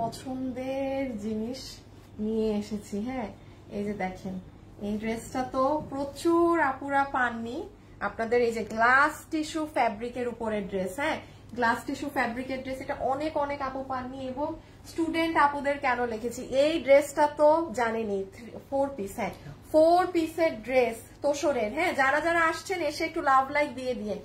পছন্দের জিনিস নিয়ে এসেছি হ্যাঁ এই যে দেখেন এই ড্রেসটা তো প্রচুর আপুরা পাননি আপনাদের এই যে গ্লাস টিস্যু ফ্যাব্রিকের উপরে ড্রেস হ্যাঁ গ্লাস টিস্যু ফ্যাব্রিকের ড্রেস এটা অনেক অনেক আপু পাননি এবং স্টুডেন্ট আপুদের কেন লিখেছি এই ড্রেসটা তো জানেনি ফোর পিস হ্যাঁ ফোর পিসের ড্রেস তোষরের হ্যাঁ যারা যারা আসছেন এসে একটু লাভ লাইক দিয়ে দিয়ে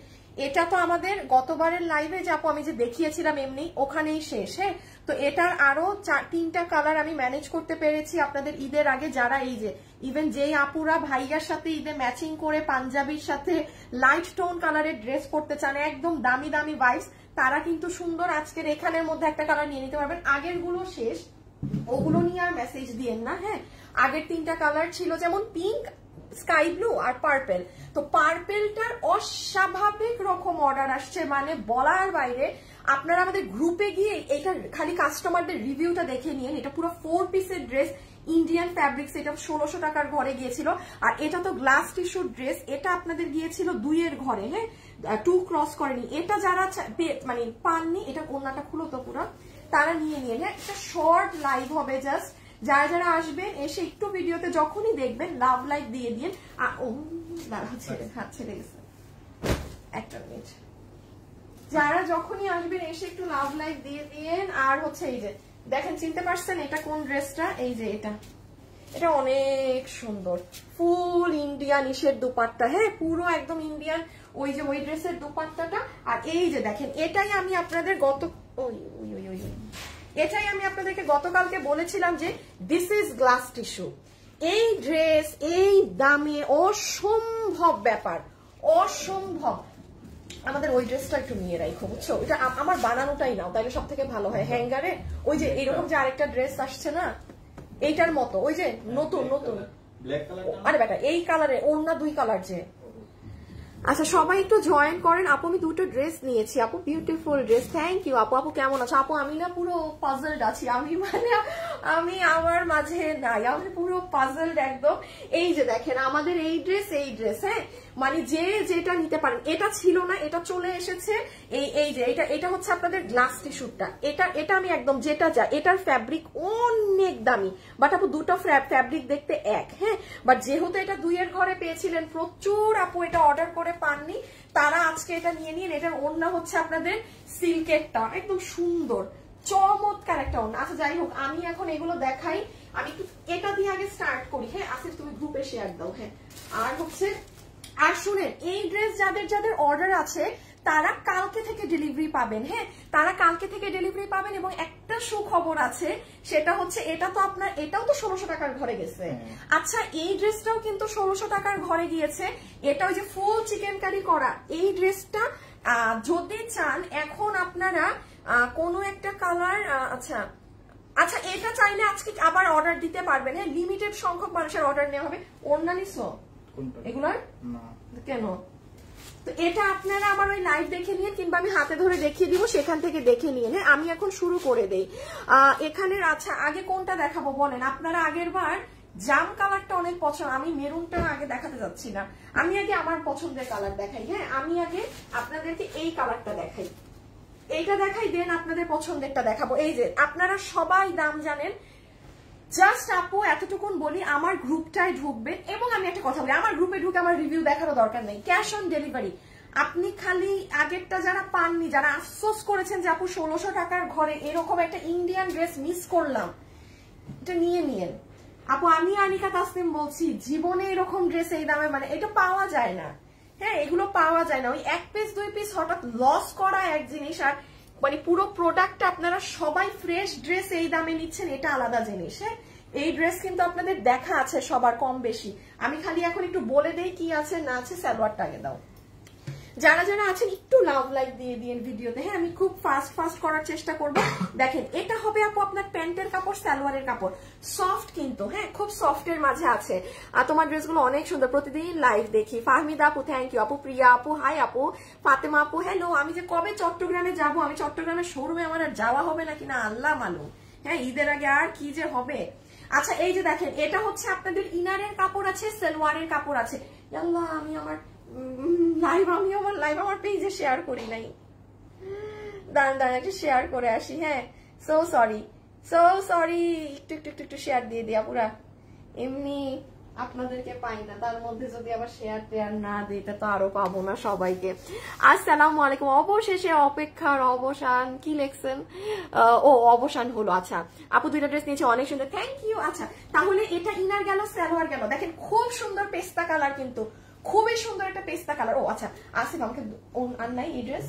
এটা তো আমাদের গতবারের লাইভে যাবো আমি যে দেখিয়েছিলাম এমনি ওখানেই শেষ হ্যাঁ তো এটার আরো তিনটা কালার আমি ম্যানেজ করতে পেরেছি আপনাদের ঈদের আগে যারা এই যে ইভেন যেই আপুরা ভাইয়ার সাথে ঈদে ম্যাচিং করে পাঞ্জাবির সাথে লাইট টোন কালারের ড্রেস করতে চান একদম দামি দামি ভাইস তারা কিন্তু সুন্দর আজকের এখানের মধ্যে একটা কালার নিয়ে নিতে পারবেন আগের গুলো শেষ ওগুলো নিয়ে আর মেসেজ দিয়েন না হ্যাঁ আগের তিনটা কালার ছিল যেমন পিঙ্ক স্কাই ব্লু আর পার্পেল তো পার্পেলটার অস্বাভাবিক রকম অর্ডার আসছে মানে বলার বাইরে আপনারা আমাদের গ্রুপে গিয়ে এটা খালি কাস্টমারদের রিভিউটা দেখে নিয়ে এটা পুরো ফোর পিসের ড্রেস ইন্ডিয়ান ফ্যাব্রিক্স এটা ষোলোশো টাকার ঘরে গিয়েছিল আর এটা তো গ্লাস টিস্যুর ড্রেস এটা আপনাদের গিয়েছিল দুইয়ের ঘরে হ্যাঁ টু ক্রস করেনি এটা যারা মানে পাননি এটা কন্যাটা খুলো তো পুরো তারা নিয়ে নিয়ে হ্যাঁ এটা শর্ট লাইভ হবে জাস্ট যারা যারা আসবেন এসে একটু ভিডিওতে যখনই দেখবেন লাভ লাইক দিয়ে দিন ও দাঁড়া ছেড়ে আচ্ছা। হাত ছেড়ে গেছে একটা মিনিট যারা যখনই আসবেন এসে একটু লাভ লাইফ দিয়ে দিয়েন আর হচ্ছে এই যে দেখেন চিনতে পারছেন এটা কোন ড্রেসটা এই যে এটা এটা অনেক সুন্দর ফুল ইন্ডিয়ান ইসের দুপাট্টা হ্যাঁ পুরো একদম ইন্ডিয়ান ওই যে ওই ড্রেসের দুপাট্টাটা আর এই যে দেখেন এটাই আমি আপনাদের গত ওই ওই ওই ওই এটাই আমি আপনাদেরকে গতকালকে বলেছিলাম যে দিস ইজ গ্লাস টিস্যু এই ড্রেস এই দামে অসম্ভব ব্যাপার অসম্ভব আমাদের ওই ড্রেসটা একটু নিয়ে রাখো বুঝছো ওইটা আমার বানানোটাই নাও তাহলে সব থেকে ভালো হয় আচ্ছা। হ্যাঙ্গারে ওই যে এরকম যে আরেকটা ড্রেস আসছে না এইটার মতো ওই যে হ্যাঁ, নতুন নতুন আরে বেটা এই কালারে অন্য দুই কালার যে আচ্ছা সবাই একটু জয়েন করেন আপু আমি দুটো ড্রেস নিয়েছি আপু বিউটিফুল ড্রেস থ্যাংক ইউ আপু আপু কেমন আছো আপু আমি না পুরো পাজল আছি আমি মানে আমি আমার মাঝে নাই আমি পুরো পাজল একদম এই যে দেখেন আমাদের এই ড্রেস এই ড্রেস হ্যাঁ মানে যে যেটা নিতে পারেন এটা ছিল না এটা চলে এসেছে এই এই যে এটা এটা হচ্ছে আপনাদের গ্লাস টি টিস্যুটটা এটা এটা আমি একদম যেটা যা এটার ফ্যাব্রিক অনেক দামি বাট আপু দুটো ফ্যাব্রিক দেখতে এক হ্যাঁ বাট যেহেতু এটা দুইয়ের ঘরে পেয়েছিলেন প্রচুর আপু এটা অর্ডার করে পাননি তারা আজকে এটা নিয়ে নিন এটার অন্য হচ্ছে আপনাদের সিল্কেরটা একদম সুন্দর চমৎকার একটা অন্য আচ্ছা যাই হোক আমি এখন এগুলো দেখাই আমি একটু এটা দিয়ে আগে স্টার্ট করি হ্যাঁ আসিফ তুমি গ্রুপে শেয়ার দাও হ্যাঁ আর হচ্ছে আর শুনেন এই ড্রেস যাদের যাদের অর্ডার আছে তারা কালকে থেকে ডেলিভারি পাবেন হ্যাঁ তারা কালকে থেকে ডেলিভারি পাবেন এবং একটা সুখবর আছে সেটা হচ্ছে এটা তো আপনার এটাও তো ষোলোশো টাকার ঘরে গেছে আচ্ছা এই ড্রেসটাও কিন্তু ষোলোশো টাকার ঘরে গিয়েছে এটা ওই যে ফুল চিকেন কারি করা এই ড্রেসটা যদি চান এখন আপনারা কোনো একটা কালার আচ্ছা আচ্ছা এটা চাইলে আজকে আবার অর্ডার দিতে পারবেন হ্যাঁ লিমিটেড সংখ্যক মানুষের অর্ডার নেওয়া হবে অন্যান্য নিছো এগুলার কেন তো এটা আপনারা আমার ওই লাইভ দেখে নিয়ে কিংবা আমি হাতে ধরে দেখিয়ে দিব সেখান থেকে দেখে নিয়ে হ্যাঁ আমি এখন শুরু করে দেই এখানে আচ্ছা আগে কোনটা দেখাবো বলেন আপনারা আগের বার জাম কালারটা অনেক পছন্দ আমি মেরুনটা আগে দেখাতে যাচ্ছি না আমি আগে আমার পছন্দের কালার দেখাই হ্যাঁ আমি আগে আপনাদেরকে এই কালারটা দেখাই এইটা দেখাই দেন আপনাদের পছন্দেরটা দেখাবো এই যে আপনারা সবাই দাম জানেন জাস্ট আপু এতটুকুন বলি আমার গ্রুপটায় ঢুকবে এবং আমি একটা কথা বলি আমার গ্রুপে ঢুকে আমার রিভিউ দেখারও দরকার নেই ক্যাশ অন ডেলিভারি আপনি খালি আগেরটা যারা পাননি যারা আফসোস করেছেন যে আপু ষোলোশো টাকার ঘরে এরকম একটা ইন্ডিয়ান ড্রেস মিস করলাম এটা নিয়ে নিয়েন আপু আমি আনিকা তাসলিম বলছি জীবনে এরকম ড্রেস এই দামে মানে এটা পাওয়া যায় না হ্যাঁ এগুলো পাওয়া যায় না ওই এক পিস দুই পিস হঠাৎ লস করা এক জিনিস আর মানে পুরো প্রোডাক্টটা আপনারা সবাই ফ্রেশ ড্রেস এই দামে নিচ্ছেন এটা আলাদা জিনিস হ্যাঁ এই ড্রেস কিন্তু আপনাদের দেখা আছে সবার কম বেশি আমি খালি এখন একটু বলে দেই কি আছে না আছে স্যালোয়ারটা আগে দাও যারা যারা আছেন একটু লাভ লাইক দিয়ে দিন ভিডিওতে হ্যাঁ আমি খুব ফাস্ট ফাস্ট করার চেষ্টা করব দেখেন এটা হবে আপু আপনার প্যান্টের কাপড় সালোয়ারের কাপড় সফট কিন্তু হ্যাঁ খুব সফটের মাঝে আছে আর তোমার ড্রেসগুলো অনেক সুন্দর প্রতিদিন লাইভ দেখি ফাহমিদা আপু থ্যাংক ইউ আপু প্রিয়া আপু হাই আপু ফাতেমা আপু হ্যালো আমি যে কবে চট্টগ্রামে যাব আমি চট্টগ্রামের শোরুমে আমার আর যাওয়া হবে না কিনা আল্লাহ মালুম হ্যাঁ ঈদের আগে আর কি যে হবে আচ্ছা এই যে দেখেন এটা হচ্ছে আপনাদের ইনারের কাপড় আছে সালোয়ারের কাপড় আছে আল্লাহ আমি আমার লাইভ আমি আমার লাইভ আমার পেজে শেয়ার করি নাই দাঁড়ান দাঁড়ান একটু শেয়ার করে আসি হ্যাঁ সো সরি সো সরি একটু একটু একটু একটু শেয়ার দিয়ে দিয়া পুরা এমনি আপনাদেরকে পাই না তার মধ্যে যদি আবার শেয়ার টেয়ার না দিই এটা তো আরো পাবো না সবাইকে আসসালামু আলাইকুম অবশেষে অপেক্ষার অবসান কি লেখছেন ও অবসান হলো আচ্ছা আপু দুইটা ড্রেস নিয়েছে অনেক সুন্দর থ্যাংক ইউ আচ্ছা তাহলে এটা ইনার গেল সালোয়ার গেল দেখেন খুব সুন্দর পেস্তা কালার কিন্তু খুবই সুন্দর একটা পেস্তা কালার ও আচ্ছা আসিফ আমাকে আর নাই এই ড্রেস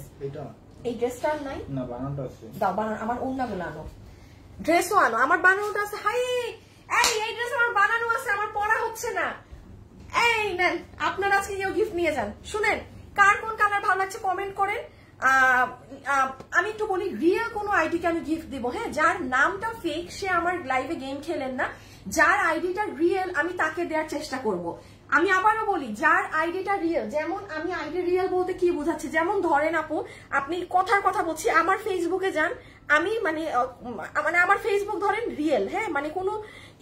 এই ড্রেসটা আর নাই না বানানোটা আছে দাও বানান আমার অন্যগুলো আনো ড্রেসও আনো আমার বানানোটা আছে হাই এই এই ড্রেস আমার বানানো আছে আমার পড়া হচ্ছে না এই নেন আপনারা আজকে কেউ গিফট নিয়ে যান শুনেন কার কোন কালার ভালো লাগছে কমেন্ট করেন আমি একটু বলি রিয়েল কোনো আইডিকে আমি গিফট দেবো হ্যাঁ যার নামটা ফেক সে আমার লাইভে গেম খেলেন না যার আইডিটা রিয়েল আমি তাকে দেওয়ার চেষ্টা করব আমি আবারও বলি যার আইডিটা রিয়েল যেমন আমি আইডি রিয়েল বলতে কি বোঝাচ্ছি যেমন ধরেন আপু আপনি কথার কথা বলছি আমার ফেসবুকে যান আমি মানে মানে আমার ফেসবুক ধরেন রিয়েল হ্যাঁ মানে কোনো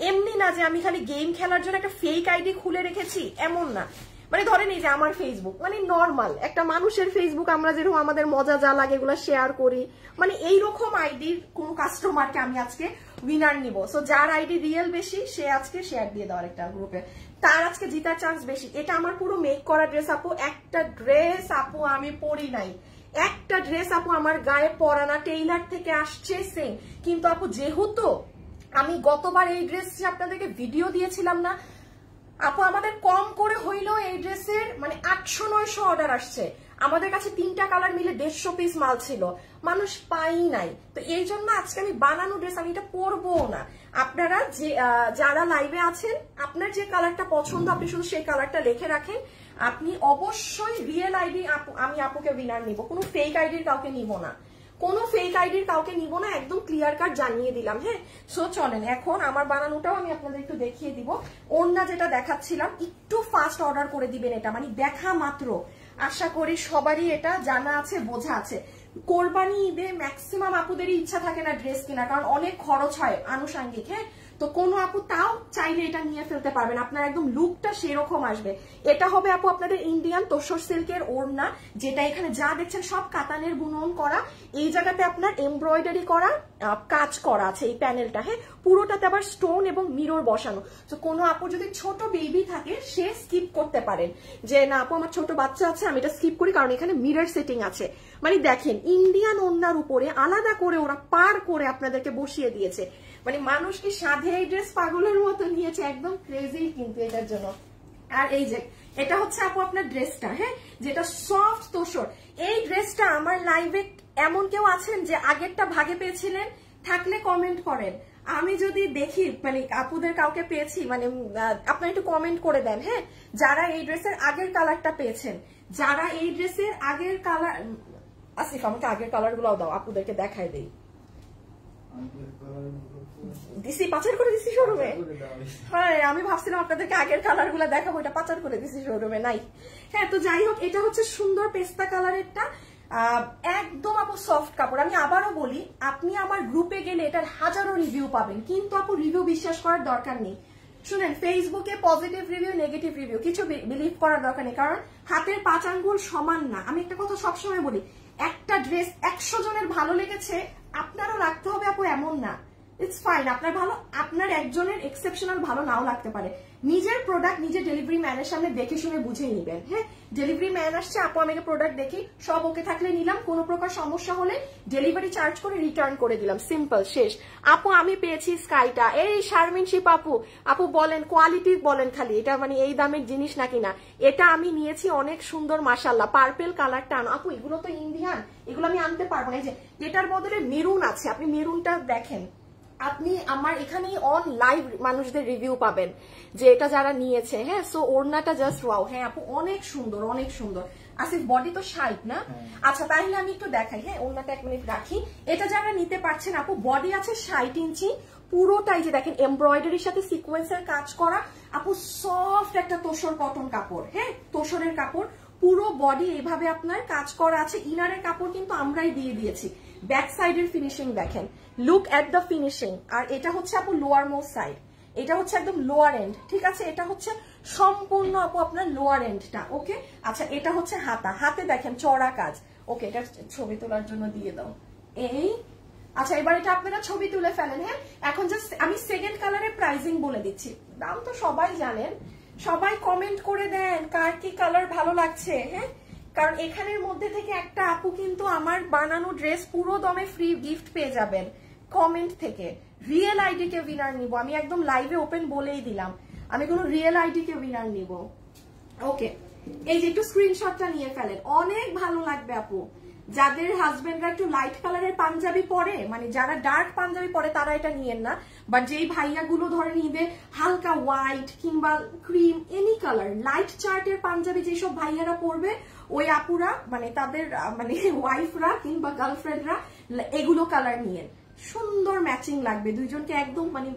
এমনি না যে আমি খালি গেম খেলার জন্য একটা ফেক আইডি খুলে রেখেছি এমন না মানে ধরেন এই যে আমার ফেসবুক মানে নর্মাল একটা মানুষের ফেসবুক আমরা যেরকম আমাদের মজা যা লাগে এগুলো শেয়ার করি মানে এইরকম আইডির কোনো কাস্টমারকে আমি আজকে উইনার নিব সো যার আইডি রিয়েল বেশি সে আজকে শেয়ার দিয়ে দেওয়ার একটা গ্রুপে তার আজকে জিতার চান্স বেশি এটা আমার পুরো মেক করা ড্রেস আপু একটা ড্রেস আপু আমি পরি নাই একটা ড্রেস আপু আমার গায়ে পরানা টেইলার থেকে আসছে সেম কিন্তু আপু যেহেতু আমি গতবার এই ড্রেস আপনাদেরকে ভিডিও দিয়েছিলাম না আপু আমাদের কম করে হইলেও এই ড্রেসের মানে আটশো নয়শো অর্ডার আসছে আমাদের কাছে তিনটা কালার মিলে দেড়শো পিস মাল ছিল মানুষ পাই নাই তো এই জন্য আজকে আমি বানানো ড্রেস আমি এটা পরবো না আপনারা যে যারা লাইভে আছেন আপনার যে কালারটা পছন্দ আপনি শুধু সেই কালারটা রেখে রাখেন আপনি অবশ্যই রিয়েল আইডি আমি আপুকে উইনার নিব কোনো ফেক আইডির কাউকে নিব না কোনো ফেক আইডির কাউকে নিব না একদম ক্লিয়ার কাট জানিয়ে দিলাম হ্যাঁ সো চলেন এখন আমার বানানোটাও আমি আপনাদের একটু দেখিয়ে দিব ওড়না যেটা দেখাচ্ছিলাম একটু ফাস্ট অর্ডার করে দিবেন এটা মানে দেখা মাত্র আশা করি সবারই এটা জানা আছে বোঝা আছে কোরবানি ঈদে ম্যাক্সিমাম আপুদেরই ইচ্ছা থাকে না ড্রেস কেনা কারণ অনেক খরচ হয় আনুষাঙ্গিক হ্যাঁ তো কোনো আপু তাও চাইলে এটা নিয়ে ফেলতে পারবেন আপনার একদম লুকটা সেরকম আসবে এটা হবে আপু আপনাদের ইন্ডিয়ান তোষর সিল্কের ওড়না যেটা এখানে যা দেখছেন সব কাতানের বুনন করা এই জায়গাতে আপনার এমব্রয়ডারি করা কাজ করা আছে এই প্যানেলটা হ্যাঁ পুরোটাতে আবার স্টোন এবং মিরর বসানো তো কোনো আপু যদি ছোট বেবি থাকে সে স্কিপ করতে পারেন যে না আপু আমার ছোট বাচ্চা আছে আমি এটা স্কিপ করি কারণ এখানে মিরর সেটিং আছে মানে দেখেন ইন্ডিয়ান ওড়নার উপরে আলাদা করে ওরা পার করে আপনাদেরকে বসিয়ে দিয়েছে মানে মানুষকে সাধে এই ড্রেস পাগলের মতো নিয়েছে একদম ক্রেজি কিন্তু এটার জন্য আর এই যে এটা হচ্ছে আপু আপনার ড্রেসটা হ্যাঁ যেটা সফট তোষর এই ড্রেসটা আমার লাইভে এমন কেউ আছেন যে আগেরটা ভাগে পেয়েছিলেন থাকলে কমেন্ট করেন আমি যদি দেখি মানে আপুদের কাউকে পেয়েছি মানে আপনারা একটু কমেন্ট করে দেন হ্যাঁ যারা এই ড্রেসের আগের কালারটা পেয়েছেন যারা এই ড্রেসের আগের কালার আসিফ আমাকে আগের কালার গুলাও দাও আপুদেরকে দেখাই দেই দিছি পাচার করে দিছি শোরুমে হ্যাঁ আমি ভাবছিলাম আপনাদেরকে আগের কালার গুলা দেখাবো এটা পাচার করে দিছি শোরুমে নাই হ্যাঁ তো যাই হোক এটা হচ্ছে সুন্দর পেস্তা কালারেরটা একদম আপু সফট কাপড় আমি আবারও বলি আপনি আমার গ্রুপে গেলে এটার হাজারো রিভিউ পাবেন কিন্তু আপু রিভিউ বিশ্বাস করার দরকার নেই শুনেন ফেসবুকে পজিটিভ রিভিউ নেগেটিভ রিভিউ কিছু বিলিভ করার দরকার নেই কারণ হাতের পাঁচ সমান না আমি একটা কথা সবসময় বলি একটা ড্রেস একশো জনের ভালো লেগেছে আপনারও রাখতে হবে আপু এমন না ইটস ফাইন আপনার ভালো আপনার একজনের এক্সেপশনাল ভালো নাও লাগতে পারে নিজের প্রোডাক্ট নিজের ডেলিভারি ম্যানের সামনে দেখে শুনে বুঝেই নেবেন হ্যাঁ ডেলিভারি ম্যান আসছে আপু আমাকে প্রোডাক্ট দেখি সব ওকে থাকলে নিলাম কোনো প্রকার সমস্যা হলে ডেলিভারি চার্জ করে রিটার্ন করে দিলাম সিম্পল শেষ আপু আমি পেয়েছি স্কাইটা এই শারমিন শিপ আপু আপু বলেন কোয়ালিটি বলেন খালি এটা মানে এই দামের জিনিস নাকি না এটা আমি নিয়েছি অনেক সুন্দর মাসাল্লাহ পার্পেল কালারটা আনো আপু এগুলো তো ইন্ডিয়ান এগুলো আমি আনতে পারবো না এই যে এটার বদলে মেরুন আছে আপনি মেরুনটা দেখেন আপনি আমার এখানেই অন লাইভ মানুষদের রিভিউ পাবেন যে এটা যারা নিয়েছে হ্যাঁ সো ওড়নাটা জাস্ট ওয়াও হ্যাঁ আপু অনেক সুন্দর অনেক সুন্দর আসিফ বডি তো সাইট না হ্যাঁ। আচ্ছা তাহলে আমি একটু দেখাই হ্যাঁ ওড়নাটা এক মিনিট রাখি এটা যারা নিতে পারছেন আপু বডি আছে ষাট ইঞ্চি পুরোটাই যে দেখেন এমব্রয়ডারির সাথে সিকোয়েন্সের কাজ করা আপু সফট একটা তোষর কটন কাপড় হ্যাঁ তোষরের কাপড় পুরো বডি এইভাবে আপনার কাজ করা আছে ইনারের কাপড় কিন্তু আমরাই দিয়ে দিয়েছি ব্যাক সাইডের ফিনিশিং দেখেন লুক অ্যাট দ্য ফিনিশিং আর এটা হচ্ছে আপু লোয়ার মোস্ট সাইড এটা হচ্ছে একদম লোয়ার এন্ড ঠিক আছে এটা হচ্ছে সম্পূর্ণ আপু আপনার লোয়ার এন্ডটা ওকে আচ্ছা এটা হচ্ছে হাতা হাতে দেখেন চড়া কাজ ওকে এটা ছবি তোলার জন্য দিয়ে দাও এই আচ্ছা এবার এটা আপনারা ছবি তুলে ফেলেন হ্যাঁ এখন জাস্ট আমি সেকেন্ড কালারের প্রাইজিং বলে দিচ্ছি দাম তো সবাই জানেন সবাই কমেন্ট করে দেন কার কি কালার ভালো লাগছে হ্যাঁ কারণ এখানের মধ্যে থেকে একটা আপু কিন্তু আমার বানানো ড্রেস পুরো দমে ফ্রি গিফট পেয়ে যাবেন কমেন্ট থেকে রিয়েল আইডি কে উইনার নিব আমি একদম লাইভে ওপেন বলেই দিলাম আমি কোনো রিয়েল আইডি কে উইনার নিব ওকে এই যে একটু স্ক্রিনশটটা নিয়ে ফেলেন অনেক ভালো লাগবে আপু যাদের হাজবেন্ডরা একটু লাইট কালারের পাঞ্জাবি পরে মানে যারা ডার্ক পাঞ্জাবি পরে তারা এটা নিয়েন না বাট যেই ভাইয়াগুলো ধরে নিবে হালকা হোয়াইট কিংবা ক্রিম এনি কালার লাইট চার্টের পাঞ্জাবি যেসব ভাইয়ারা পরবে ওই আপুরা মানে তাদের মানে ওয়াইফরা কিংবা গার্লফ্রেন্ডরা এগুলো কালার নিয়েন সুন্দর ম্যাচিং লাগবে দুইজনকে একদম মানে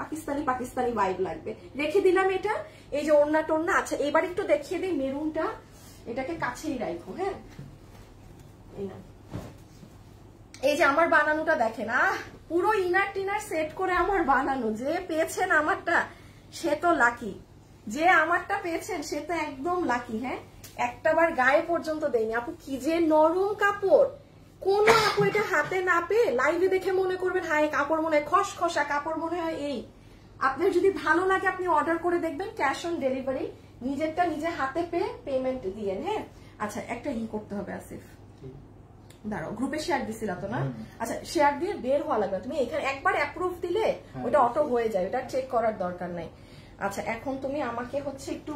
পাকিস্তানি পাকিস্তানি ভাইব লাগবে রেখে দিলাম এটা এই যে ওড়না টন্না আচ্ছা এবার একটু দেখিয়ে দিই মেরুনটা এটাকে কাছেই রাখো হ্যাঁ এই যে আমার বানানোটা দেখেন আহ পুরো ইনার টিনার সেট করে আমার বানানো যে পেয়েছেন আমারটা সে তো লাকি যে আমারটা পেয়েছেন সে তো একদম লাকি হ্যাঁ একটা বার গায়ে পর্যন্ত দেয়নি আপু কি যে নরম কাপড় কোন আপু এটা হাতে না পেয়ে লাইভে দেখে মনে করবেন হ্যাঁ কাপড় মনে হয় খসখসা কাপড় মনে হয় এই আপনার যদি ভালো লাগে আপনি অর্ডার করে দেখবেন ক্যাশ অন ডেলিভারি নিজেরটা নিজে হাতে পেয়ে পেমেন্ট দিয়েন হ্যাঁ আচ্ছা একটা ই করতে হবে আসিফ দাঁড়াও গ্রুপে শেয়ার দিছিলা তো না আচ্ছা শেয়ার দিয়ে বের হওয়া লাগবে তুমি এখানে একবার অ্যাপ্রুভ দিলে হ্যাঁ। ওটা অটো হয়ে যায় ওটা চেক করার দরকার নাই আচ্ছা এখন তুমি আমাকে হচ্ছে একটু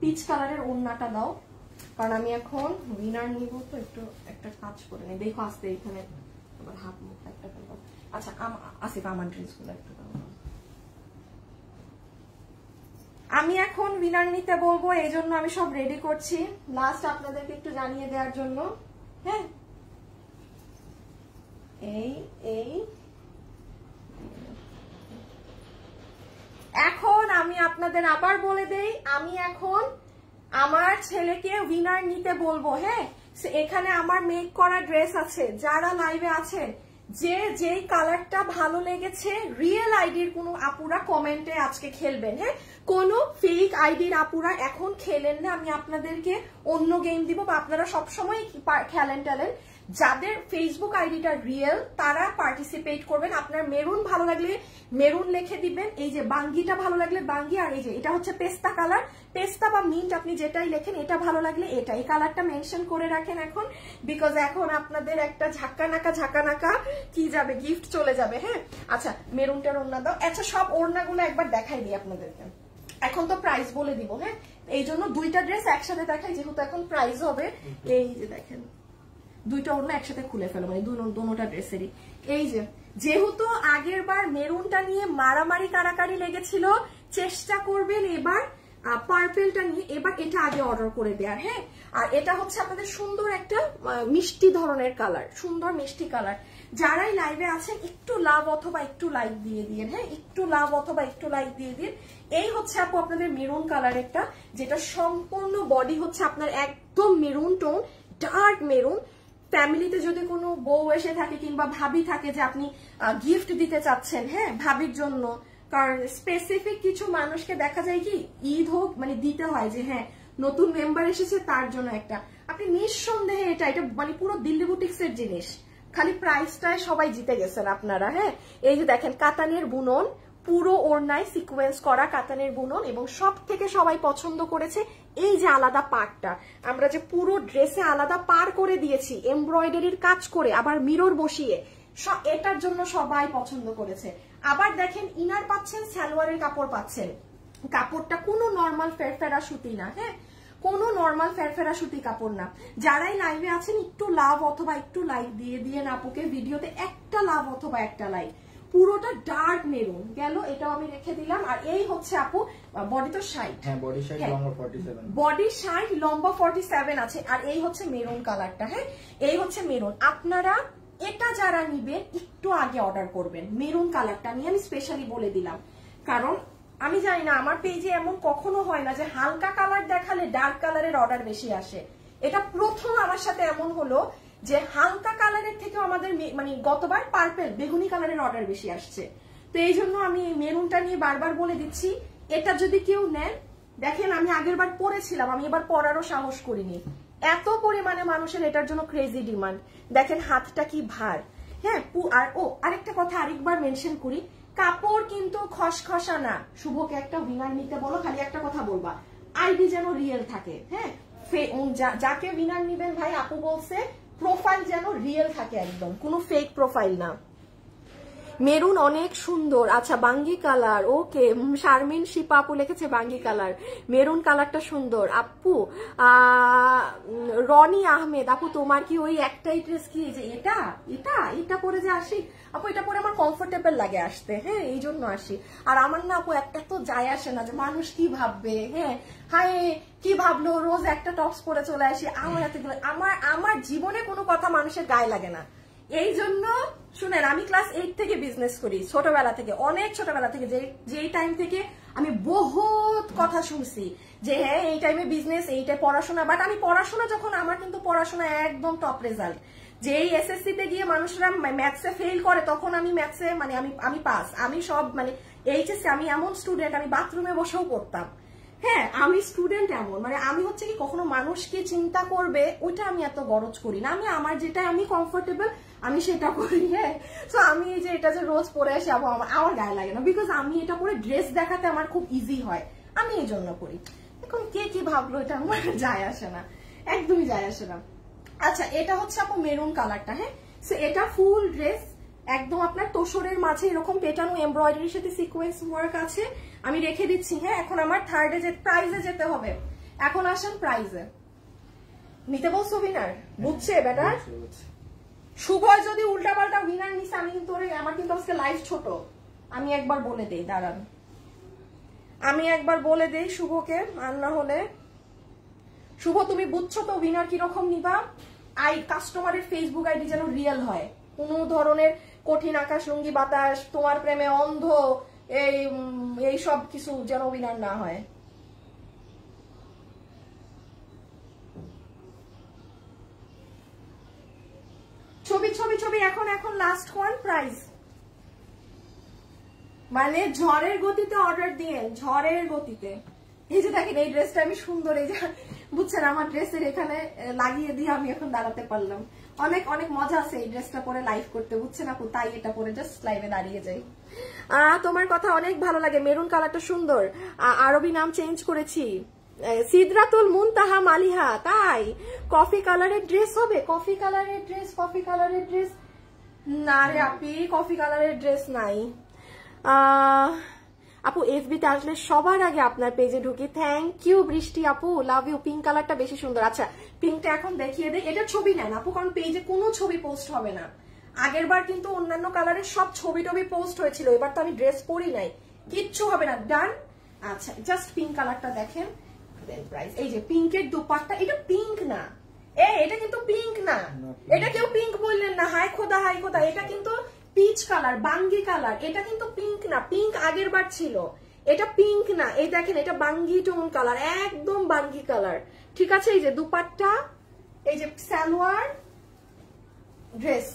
পিচ কালারের ওড়নাটা দাও কারণ আমি এখন উইনার নিব তো একটু একটা কাজ করে নিই দেখো আসতে এখানে আবার হাত মুখ একটা করবো আচ্ছা আসিফ আমার ড্রেসগুলো একটু দাও আমি এখন উইনার নিতে বলবো এই জন্য আমি সব রেডি করছি লাস্ট আপনাদেরকে একটু জানিয়ে দেওয়ার জন্য হ্যাঁ এই এই এখন আমি আপনাদের আবার বলে দেই আমি এখন আমার ছেলেকে উইনার নিতে বলবো হ্যাঁ এখানে আমার মেক করা ড্রেস আছে যারা লাইভে আছেন যে যেই কালারটা ভালো লেগেছে রিয়েল আইডির কোনো আপুরা কমেন্টে আজকে খেলবেন হ্যাঁ কোনো ফেক আইডির আপুরা এখন খেলেন না আমি আপনাদেরকে অন্য গেম দিব বা আপনারা সবসময় খেলেন টেলেন যাদের ফেসবুক আইডিটা রিয়েল তারা পার্টিসিপেট করবেন আপনার মেরুন ভালো লাগলে মেরুন লিখে দিবেন এই যে বাঙ্গিটা ভালো লাগলে বাঙ্গি আর এই যে এটা হচ্ছে পেস্তা কালার পেস্তা বা মিন্ট আপনি যেটাই লেখেন এটা ভালো লাগলে এটা এই কালারটা মেনশন করে রাখেন এখন বিকজ এখন আপনাদের একটা ঝাক্কা নাকা ঝাঁকা নাকা কি যাবে গিফট চলে যাবে হ্যাঁ আচ্ছা মেরুনটার ওড়না দাও আচ্ছা সব ওড়নাগুলো একবার দেখাই দিই আপনাদেরকে এখন তো প্রাইস বলে দিব হ্যাঁ এই জন্য দুইটা ড্রেস একসাথে দেখাই যেহেতু এখন প্রাইস হবে এই যে দেখেন দুইটা অন্য একসাথে খুলে ফেলো মানে দুটা ড্রেসেরই এই যে যেহেতু আগের বার মেরুনটা নিয়ে মারামারি কারাকারি লেগেছিল চেষ্টা করবেন এবার পার্পেলটা নিয়ে এবার এটা আগে অর্ডার করে দেওয়ার হ্যাঁ আর এটা হচ্ছে আপনাদের সুন্দর একটা মিষ্টি ধরনের কালার সুন্দর মিষ্টি কালার যারাই লাইভে আছেন একটু লাভ অথবা একটু লাইক দিয়ে দিন হ্যাঁ একটু লাভ অথবা একটু লাইক দিয়ে দিন এই হচ্ছে আপু আপনাদের মেরুন কালার একটা যেটা সম্পূর্ণ বডি হচ্ছে আপনার একদম মেরুন টোন ডার্ক মেরুন ফ্যামিলিতে যদি কোনো বউ এসে থাকে কিংবা ভাবি থাকে যে আপনি গিফট দিতে চাচ্ছেন হ্যাঁ ভাবির জন্য কারণ স্পেসিফিক কিছু মানুষকে দেখা যায় কি ঈদ হোক মানে দিতে হয় যে হ্যাঁ নতুন মেম্বার এসেছে তার জন্য একটা আপনি নিঃসন্দেহে এটা এটা মানে পুরো দিল্লি বুটিক্স জিনিস খালি প্রাইসটায় সবাই জিতে গেছেন আপনারা হ্যাঁ এই যে দেখেন কাতানের বুনন পুরো ওড়নায় সিকোয়েন্স করা কাতানের বুনন এবং সব থেকে সবাই পছন্দ করেছে এই যে আলাদা পার্টটা আমরা যে পুরো ড্রেসে আলাদা পার করে দিয়েছি এমব্রয়ডারির কাজ করে আবার মিরর বসিয়ে এটার জন্য সবাই পছন্দ করেছে আবার দেখেন ইনার পাচ্ছেন সালোয়ারের কাপড় পাচ্ছেন কাপড়টা কোনো নর্মাল ফেরফেরা সুতি না হ্যাঁ কোনো নর্মাল ফেরফেরা সুতি কাপড় না যারাই লাইভে আছেন একটু লাভ অথবা একটু লাইক দিয়ে দিয়ে পুকে ভিডিওতে একটা লাভ অথবা একটা লাইক পুরোটা ডার্ক মেরুন গেল এটাও আমি রেখে দিলাম আর এই হচ্ছে আপু বডি তো সাইট হ্যাঁ বডি সাইট হ্যাঁ। লম্বা লম্বা ফর্টি সেভেন আছে আর এই হচ্ছে মেরুন কালারটা হ্যাঁ এই হচ্ছে মেরুন আপনারা এটা যারা নিবেন একটু আগে অর্ডার করবেন মেরুন কালারটা নিয়ে আমি স্পেশালি বলে দিলাম কারণ আমি জানি না আমার পেজে এমন কখনো হয় না যে হালকা কালার দেখালে ডার্ক কালারের অর্ডার বেশি আসে এটা প্রথম আমার সাথে এমন হলো যে হালকা কালারের থেকেও আমাদের মানে গতবার পার্পেল বেগুনি কালারের অর্ডার বেশি আসছে তো এই জন্য আমি মেরুনটা নিয়ে বারবার বলে দিচ্ছি এটা যদি কেউ নেন দেখেন আমি আগের বার পরেছিলাম আমি এবার পরারও সাহস করিনি এত পরিমাণে মানুষের এটার জন্য ক্রেজি ডিমান্ড দেখেন হাতটা কি ভার হ্যাঁ আর ও আরেকটা কথা আরেকবার মেনশন করি কাপড় কিন্তু খসখসা না শুভকে একটা উইনার নিতে বলো খালি একটা কথা বলবা আইডি যেন রিয়েল থাকে হ্যাঁ যাকে উইনার নিবেন ভাই আপু বলছে প্রোফাইল যেন রিয়েল থাকে একদম কোনো ফেক প্রোফাইল না মেরুন অনেক সুন্দর আচ্ছা বাঙ্গি কালার ওকে শারমিন শিপা আপু লিখেছে বাঙ্গি কালার মেরুন কালারটা সুন্দর আপু রনি আহমেদ আপু তোমার কি ওই একটাই ড্রেস কি যে এটা এটা এটা পরে যে আসি আপু এটা পরে আমার কমফোর্টেবল লাগে আসতে হ্যাঁ এই জন্য আসি আর আমার না আপু একটা তো যায় আসে না যে মানুষ কি ভাববে হ্যাঁ হায় কি ভাবলো রোজ একটা টপস পরে চলে আসি আমার এতগুলো আমার আমার জীবনে কোনো কথা মানুষের গায়ে লাগে না এই জন্য শুনেন আমি ক্লাস এইট থেকে বিজনেস করি ছোটবেলা থেকে অনেক ছোটবেলা থেকে যে যেই টাইম থেকে আমি বহুত কথা শুনছি যে হ্যাঁ এই টাইমে বিজনেস এইটা পড়াশোনা বাট আমি পড়াশোনা যখন আমার কিন্তু পড়াশোনা একদম টপ রেজাল্ট যেই এসএসসি তে গিয়ে মানুষরা ম্যাথসে ফেল করে তখন আমি ম্যাথসে মানে আমি আমি পাস আমি সব মানে এইচএসসি আমি এমন স্টুডেন্ট আমি বাথরুমে বসেও পড়তাম হ্যাঁ আমি স্টুডেন্ট এমন মানে আমি হচ্ছে কি কখনো মানুষকে চিন্তা করবে ওইটা আমি এত গরজ করি না আমি আমার যেটা আমি কমফোর্টেবল আমি সেটা করি হ্যাঁ সো আমি এই যে এটা যে রোজ পরে আসি আবহাওয়া আমার আমার গায়ে লাগে না বিকজ আমি এটা পরে ড্রেস দেখাতে আমার খুব ইজি হয় আমি এই জন্য করি এখন কে কি ভাবলো এটা আমার যায় আসে না একদমই যায় আসে না আচ্ছা এটা হচ্ছে আপু মেরুন কালারটা হ্যাঁ সো এটা ফুল ড্রেস একদম আপনার তোষরের মাঝে এরকম পেটানো এমব্রয়ডারির সাথে সিকোয়েন্স ওয়ার্ক আছে আমি রেখে দিচ্ছি হ্যাঁ এখন আমার থার্ডে যে প্রাইজে যেতে হবে এখন আসেন প্রাইজে নিতে বলছো সোবিনার বুঝছে বেটার সুভয় যদি উল্টাপাল্টা উইনার নিস আমি কিন্তু আমার কিন্তু আজকে লাইফ ছোট আমি একবার বলে দেই দাঁড়ান আমি একবার বলে দেই শুভকে আর না হলে শুভ তুমি বুঝছো তো উইনার কিরকম নিবা আই কাস্টমারের ফেসবুক আইডি যেন রিয়েল হয় কোনো ধরনের কঠিন আকাশ লুঙ্গি বাতাস তোমার প্রেমে অন্ধ এই এই সব কিছু যেন উইনার না হয় ছবি ছবি এখন এখন লাস্ট ওয়ান প্রাইস মানে ঝড়ের গতিতে অর্ডার দিয়ে ঝড়ের গতিতে এই যে দেখেন এই ড্রেসটা আমি সুন্দর এই যে বুঝছেন আমার ড্রেসের এখানে লাগিয়ে দিয়ে আমি এখন দাঁড়াতে পারলাম অনেক অনেক মজা আছে এই ড্রেসটা পরে লাইভ করতে বুঝছেন আপু তাই এটা পরে জাস্ট লাইভে দাঁড়িয়ে যাই তোমার কথা অনেক ভালো লাগে মেরুন কালারটা সুন্দর আরবি নাম চেঞ্জ করেছি সিদ্রাতুল মুনতাহা মালিহা তাই কফি কালারের ড্রেস হবে কফি কালারের ড্রেস কফি কালারের ড্রেস না রে আপি কফি কালারের ড্রেস নাই আপু এফবিতে আসলে সবার আগে আপনার পেজে ঢুকি থ্যাংক ইউ বৃষ্টি আপু লাভ ইউ পিঙ্ক কালারটা বেশি সুন্দর আচ্ছা পিঙ্কটা এখন দেখিয়ে দেয় এটা ছবি নেন আপু কারণ পেজে কোনো ছবি পোস্ট হবে না আগের বার কিন্তু অন্যান্য কালারের সব ছবি টবি পোস্ট হয়েছিল এবার তো আমি ড্রেস পরি নাই কিচ্ছু হবে না ডান আচ্ছা জাস্ট পিঙ্ক কালারটা দেখেন দেখবেন প্রাইস এই যে পিঙ্কের দুপাট্টা এটা পিঙ্ক না এ এটা কিন্তু পিঙ্ক না এটা কেউ পিঙ্ক বললেন না হাই খোদা হাই খোদা এটা কিন্তু পিচ কালার বাঙ্গি কালার এটা কিন্তু পিঙ্ক না পিঙ্ক আগের বার ছিল এটা পিঙ্ক না এই দেখেন এটা বাঙ্গি টোন কালার একদম বাঙ্গি কালার ঠিক আছে এই যে দুপাট্টা এই যে সালোয়ার ড্রেস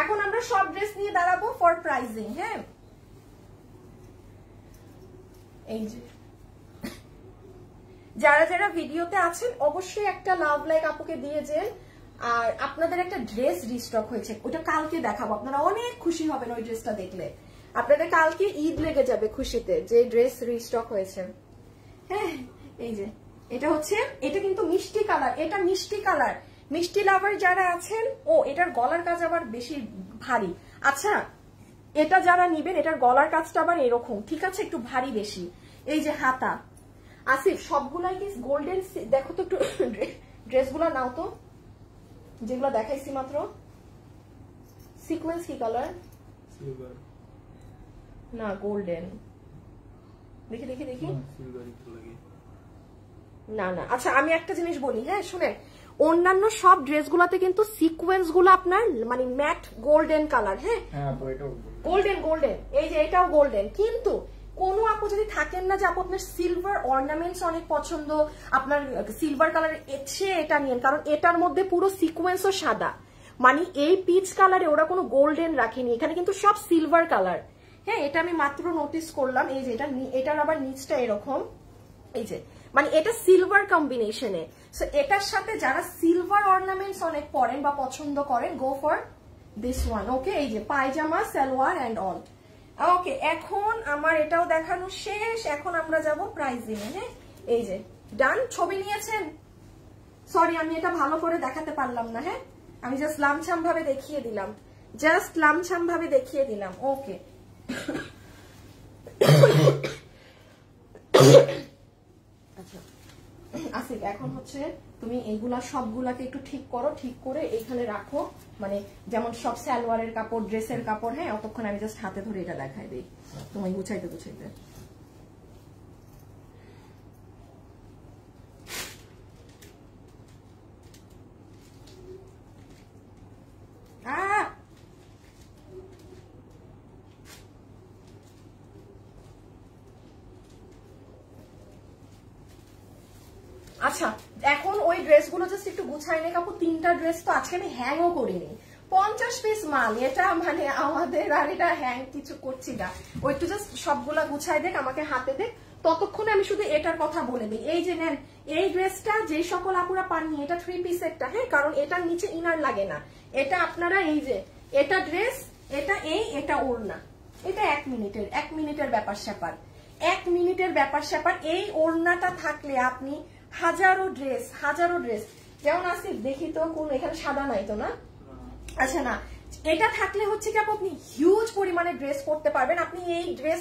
এখন আমরা সব ড্রেস নিয়ে দাঁড়াবো ফর প্রাইজিং হ্যাঁ এই যে যারা যারা ভিডিওতে আছেন অবশ্যই একটা লাভ লাইক আপুকে দিয়ে যেন আর আপনাদের একটা ড্রেস রিস্টক হয়েছে ওটা কালকে দেখাবো আপনারা অনেক খুশি হবেন ওই ড্রেসটা দেখলে আপনাদের কালকে ঈদ লেগে যাবে খুশিতে যে ড্রেস রিস্টক হয়েছে হ্যাঁ এই যে এটা হচ্ছে এটা কিন্তু মিষ্টি কালার এটা মিষ্টি কালার মিষ্টি লাভার যারা আছেন ও এটার গলার কাজ আবার বেশি ভারী আচ্ছা এটা যারা নিবেন এটার গলার কাজটা আবার এরকম ঠিক আছে একটু ভারী বেশি এই যে হাতা আসিফ সবগুলাই কি গোল্ডেন দেখো তো একটু ড্রেসগুলো নাও তো যেগুলো দেখাইছি মাত্র সিকোয়েন্স কি কালার না গোল্ডেন দেখি দেখি দেখি না না আচ্ছা আমি একটা জিনিস বলি হ্যাঁ শুনে অন্যান্য সব ড্রেসগুলোতে কিন্তু সিকোয়েন্স গুলো আপনার মানে ম্যাট গোল্ডেন কালার হ্যাঁ গোল্ডেন হ্যাঁ, গোল্ডেন এই যে এটাও গোল্ডেন কিন্তু কোনো আপু যদি থাকেন না যে আপু আপনার সিলভার অর্নামেন্টস অনেক পছন্দ আপনার সিলভার কালার এছে এটা নিয়েন কারণ এটার মধ্যে পুরো সিকোয়েন্সও সাদা মানে এই পিচ কালারে ওরা কোনো গোল্ডেন রাখেনি এখানে কিন্তু সব সিলভার কালার হ্যাঁ এটা আমি মাত্র নোটিস করলাম এই যে এটা এটার আবার নিচটা এরকম এই যে মানে এটা সিলভার কম্বিনেশনে সো এটার সাথে যারা সিলভার অর্নামেন্টস অনেক পরেন বা পছন্দ করেন go for this one okay এই যে পায়জামা সালোয়ার অ্যান্ড অল ওকে এখন আমার এটাও দেখানো শেষ এখন আমরা যাব প্রাইজিং এ হ্যাঁ এই যে ডান ছবি নিয়েছেন সরি আমি এটা ভালো করে দেখাতে পারলাম না হ্যাঁ আমি জাস্ট লামছাম ভাবে দেখিয়ে দিলাম জাস্ট লামছাম ভাবে দেখিয়ে দিলাম ওকে আসিফ এখন হচ্ছে তুমি এইগুলা সবগুলাকে একটু ঠিক করো ঠিক করে এখানে রাখো মানে যেমন সব স্যালোয়ারের কাপড় ড্রেসের কাপড় হ্যাঁ অতক্ষণ আমি জাস্ট হাতে ধরে এটা দেখাই দিই তোমায় গুছাইতে গুছাইতে ড্রেস তো আজকে আমি হ্যাংও করিনি পঞ্চাশ পিস মাল এটা মানে আমাদের আর এটা হ্যাং কিছু করছি না ওই একটু জাস্ট সবগুলা গুছাই দেখ আমাকে হাতে দেখ ততক্ষণে আমি শুধু এটার কথা বলে দিই এই যে নেন এই ড্রেসটা যে সকল আপুরা পাননি এটা থ্রি পিস একটা হ্যাঁ কারণ এটার নিচে ইনার লাগে না এটা আপনারা এই যে এটা ড্রেস এটা এই এটা ওড়না এটা এক মিনিটের এক মিনিটের ব্যাপার স্যাপার এক মিনিটের ব্যাপার স্যাপার এই ওড়নাটা থাকলে আপনি হাজারো ড্রেস হাজারো ড্রেস যেমন আছে দেখি তো কোন এখানে সাদা নাই তো না আচ্ছা না এটা থাকলে হচ্ছে কি আপনি হিউজ পরিমাণে ড্রেস পরতে পারবেন আপনি এই ড্রেস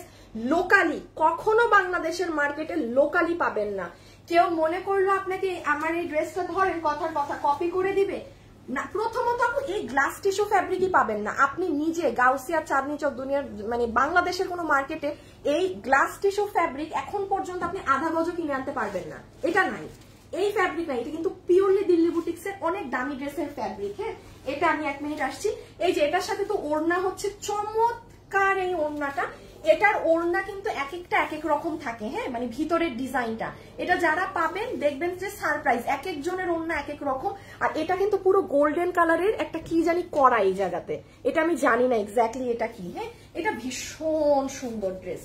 লোকালি কখনো বাংলাদেশের মার্কেটে লোকালি পাবেন না কেউ মনে করলো আপনাকে আমার এই ড্রেসটা ধরেন কথার কথা কপি করে দিবে না প্রথমত আপনি এই গ্লাস টিসু ফ্যাব্রিকই পাবেন না আপনি নিজে গাউসিয়া চাঁদনি চক দুনিয়ার মানে বাংলাদেশের কোনো মার্কেটে এই গ্লাস টিসু ফ্যাব্রিক এখন পর্যন্ত আপনি আধা গজ কিনে আনতে পারবেন না এটা নাই এই ফ্যাব্রিক না এটা কিন্তু পিওরলি দিল্লি বুটিক্স এর অনেক দামি ড্রেসের ফ্যাব্রিক হ্যাঁ এটা আমি এক মিনিট আসছি এই যে এটার সাথে তো ওড়না হচ্ছে চমৎকার এই ওড়নাটা এটার ওড়না কিন্তু এক একটা এক এক রকম থাকে হ্যাঁ মানে ভিতরের ডিজাইনটা এটা যারা পাবেন দেখবেন যে সারপ্রাইজ এক একজনের ওড়না এক এক রকম আর এটা কিন্তু পুরো গোল্ডেন কালারের একটা কি জানি করা এই জায়গাতে এটা আমি জানি না এক্স্যাক্টলি এটা কি হ্যাঁ এটা ভীষণ সুন্দর ড্রেস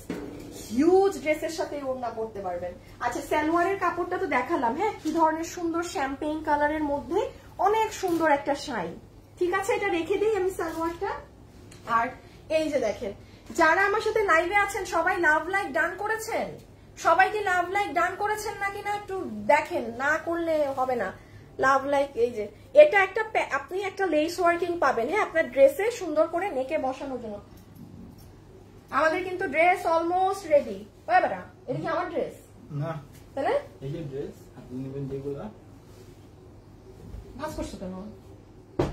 হিউজ ড্রেসের সাথে ওড়না করতে পারবেন আচ্ছা সালোয়ারের কাপড়টা তো দেখালাম হ্যাঁ কি ধরনের সুন্দর শ্যাম্পেইন কালারের মধ্যে অনেক সুন্দর একটা শাইন ঠিক আছে এটা রেখে দিই আমি সালোয়ারটা আর এই যে দেখেন যারা আমার সাথে লাইভে আছেন সবাই লাভ লাইক ডান করেছেন সবাই কি লাভ লাইক ডান করেছেন নাকি না একটু দেখেন না করলে হবে না লাভ লাইক এই যে এটা একটা আপনি একটা লেস ওয়ার্কিং পাবেন হ্যাঁ আপনার ড্রেসে সুন্দর করে নেকে বসানোর জন্য আমাদের কিন্তু ড্রেস অলমোস্ট রেডি ওই এটা কি আমার ড্রেস না তাহলে এই যে ড্রেস আপনি নেবেন যেগুলো ভাস কেন